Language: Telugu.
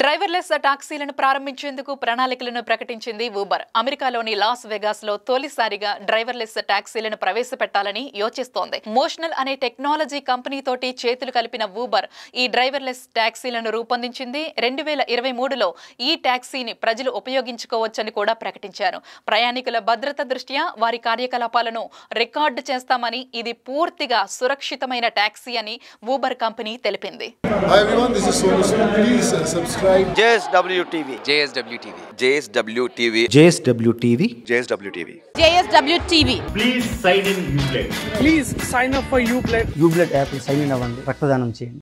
డ్రైవర్లెస్ టాక్సీలను ప్రారంభించేందుకు ప్రణాళికలను ప్రకటించింది ఊబర్ అమెరికాలోని లాస్ వెగాస్ లో తొలిసారిగా డ్రైవర్లెస్ టాక్సీలను ప్రవేశపెట్టాలని యోచిస్తోంది మోషనల్ అనే టెక్నాలజీ కంపెనీతోటి చేతులు కలిపిన ఊబర్ ఈ డ్రైవర్లెస్ టాక్సీలను రూపొందించింది రెండు వేల ఇరవై మూడులో ఈ టాక్సీని ప్రజలు ఉపయోగించుకోవచ్చని కూడా ప్రకటించారు ప్రయాణికుల భద్రత దృష్ట్యా వారి కార్యకలాపాలను రికార్డు చేస్తామని ఇది పూర్తిగా సురక్షితమైన టాక్సీ అని ఊబర్ కంపెనీ తెలిపింది uh, రక్తదానం చేయండి